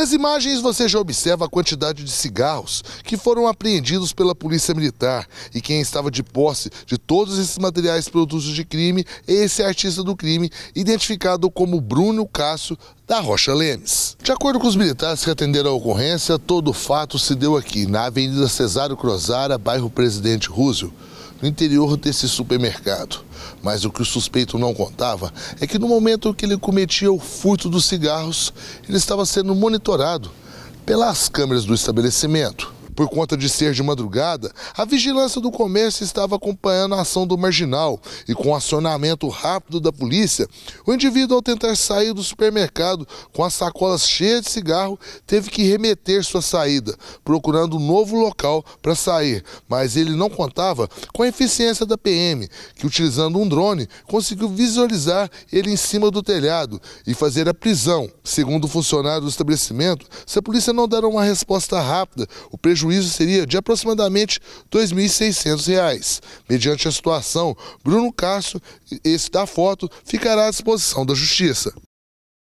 Nas imagens você já observa a quantidade de cigarros que foram apreendidos pela Polícia Militar e quem estava de posse de todos esses materiais produtos de crime é esse artista do crime, identificado como Bruno Cássio da Rocha Lemes. De acordo com os militares que atenderam a ocorrência, todo o fato se deu aqui, na Avenida Cesário Crozara, bairro Presidente Rússio no interior desse supermercado. Mas o que o suspeito não contava é que no momento que ele cometia o furto dos cigarros, ele estava sendo monitorado pelas câmeras do estabelecimento. Por conta de ser de madrugada, a vigilância do comércio estava acompanhando a ação do marginal e, com o acionamento rápido da polícia, o indivíduo, ao tentar sair do supermercado com as sacolas cheias de cigarro, teve que remeter sua saída, procurando um novo local para sair. Mas ele não contava com a eficiência da PM, que, utilizando um drone, conseguiu visualizar ele em cima do telhado e fazer a prisão. Segundo o funcionário do estabelecimento, se a polícia não der uma resposta rápida, o prejuízo prejuízo seria de aproximadamente R$ 2.600. Mediante a situação, Bruno Castro, esse da foto, ficará à disposição da Justiça.